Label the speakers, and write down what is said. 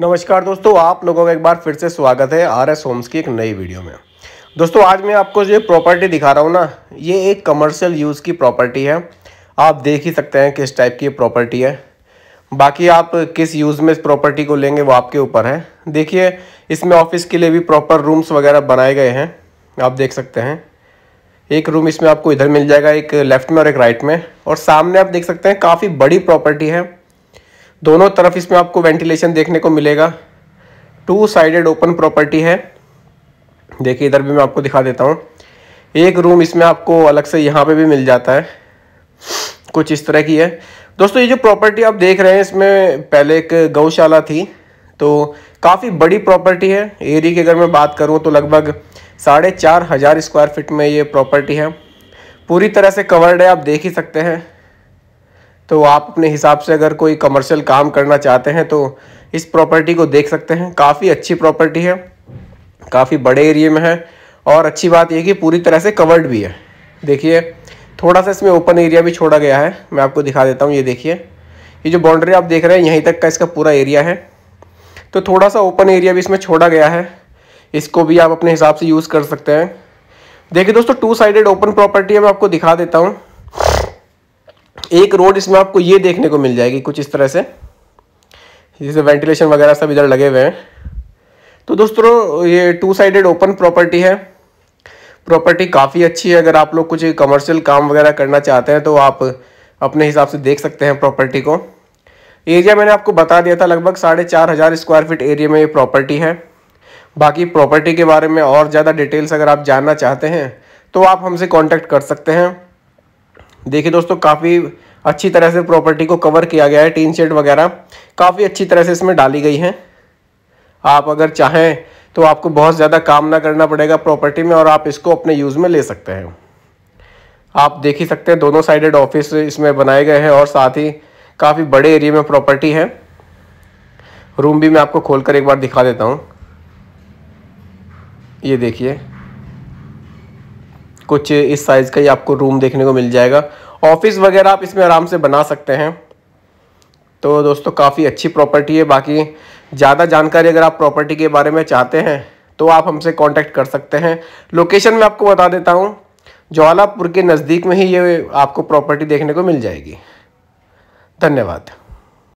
Speaker 1: नमस्कार दोस्तों आप लोगों का एक बार फिर से स्वागत है आर एस होम्स की एक नई वीडियो में दोस्तों आज मैं आपको जो प्रॉपर्टी दिखा रहा हूँ ना ये एक कमर्शियल यूज़ की प्रॉपर्टी है आप देख ही सकते हैं किस टाइप की प्रॉपर्टी है बाकी आप किस यूज़ में इस प्रॉपर्टी को लेंगे वो आपके ऊपर है देखिए इसमें ऑफिस के लिए भी प्रॉपर रूम्स वगैरह बनाए गए हैं आप देख सकते हैं एक रूम इसमें आपको इधर मिल जाएगा एक लेफ्ट में और एक राइट में और सामने आप देख सकते हैं काफ़ी बड़ी प्रॉपर्टी है दोनों तरफ इसमें आपको वेंटिलेशन देखने को मिलेगा टू साइडेड ओपन प्रॉपर्टी है देखिए इधर भी मैं आपको दिखा देता हूँ एक रूम इसमें आपको अलग से यहाँ पे भी मिल जाता है कुछ इस तरह की है दोस्तों ये जो प्रॉपर्टी आप देख रहे हैं इसमें पहले एक गौशाला थी तो काफ़ी बड़ी प्रॉपर्टी है एरी की अगर मैं बात करूँ तो लगभग साढ़े चार हज़ार स्क्वायर फिट में ये प्रॉपर्टी है पूरी तरह से कवर्ड है आप देख ही सकते हैं तो आप अपने हिसाब से अगर कोई कमर्शियल काम करना चाहते हैं तो इस प्रॉपर्टी को देख सकते हैं काफ़ी अच्छी प्रॉपर्टी है काफ़ी बड़े एरिए में है और अच्छी बात यह कि पूरी तरह से कवर्ड भी है देखिए थोड़ा सा इसमें ओपन एरिया भी छोड़ा गया है मैं आपको दिखा देता हूँ ये देखिए ये जो बाउंड्री आप देख रहे हैं यहीं तक का इसका पूरा एरिया है तो थोड़ा सा ओपन एरिया भी इसमें छोड़ा गया है इसको भी आप अपने हिसाब से यूज़ कर सकते हैं देखिए दोस्तों टू साइडेड ओपन प्रॉपर्टी है मैं आपको दिखा देता हूँ एक रोड इसमें आपको ये देखने को मिल जाएगी कुछ इस तरह से जैसे वेंटिलेशन वगैरह सब इधर लगे हुए हैं तो दोस्तों ये टू साइडेड ओपन प्रॉपर्टी है प्रॉपर्टी काफ़ी अच्छी है अगर आप लोग कुछ कमर्शियल काम वगैरह करना चाहते हैं तो आप अपने हिसाब से देख सकते हैं प्रॉपर्टी को एरिया मैंने आपको बता दिया था लगभग साढ़े चार हज़ार स्क्वायर फीट एरिया में ये प्रॉपर्टी है बाकी प्रॉपर्टी के बारे में और ज़्यादा डिटेल्स अगर आप जानना चाहते हैं तो आप हमसे कॉन्टैक्ट कर सकते हैं देखिए दोस्तों काफ़ी अच्छी तरह से प्रॉपर्टी को कवर किया गया है टीन शेड वगैरह काफ़ी अच्छी तरह से इसमें डाली गई है आप अगर चाहें तो आपको बहुत ज़्यादा काम ना करना पड़ेगा प्रॉपर्टी में और आप इसको अपने यूज़ में ले सकते हैं आप देख ही सकते हैं दोनों साइडेड ऑफिस इसमें बनाए गए हैं और साथ ही काफ़ी बड़े एरिया में प्रॉपर्टी है रूम भी मैं आपको खोलकर एक बार दिखा देता हूँ ये देखिए कुछ इस साइज़ का ही आपको रूम देखने को मिल जाएगा ऑफिस वगैरह आप इसमें आराम से बना सकते हैं तो दोस्तों काफ़ी अच्छी प्रॉपर्टी है बाकी ज़्यादा जानकारी अगर आप प्रॉपर्टी के बारे में चाहते हैं तो आप हमसे कांटेक्ट कर सकते हैं लोकेशन मैं आपको बता देता हूँ ज्वालापुर के नज़दीक में ही ये आपको प्रॉपर्टी देखने को मिल जाएगी धन्यवाद